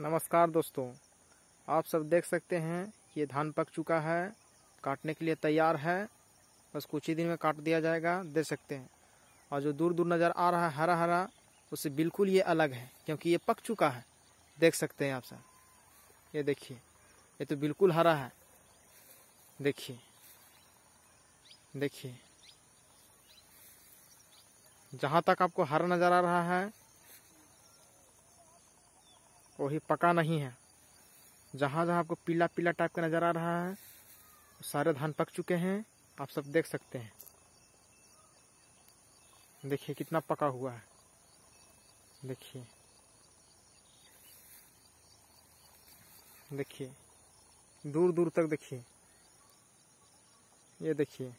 नमस्कार दोस्तों आप सब देख सकते हैं ये धान पक चुका है काटने के लिए तैयार है बस कुछ ही दिन में काट दिया जाएगा दे सकते हैं और जो दूर दूर नज़र आ रहा है हरा हरा उससे बिल्कुल ये अलग है क्योंकि ये पक चुका है देख सकते हैं आप सब ये देखिए ये तो बिल्कुल हरा है देखिए देखिए जहाँ तक आपको हरा नज़र आ रहा है वो पका नहीं है जहाँ जहाँ आपको पीला पीला टाइप का नज़र आ रहा है सारे धान पक चुके हैं आप सब देख सकते हैं देखिए कितना पका हुआ है देखिए देखिए दूर दूर तक देखिए ये देखिए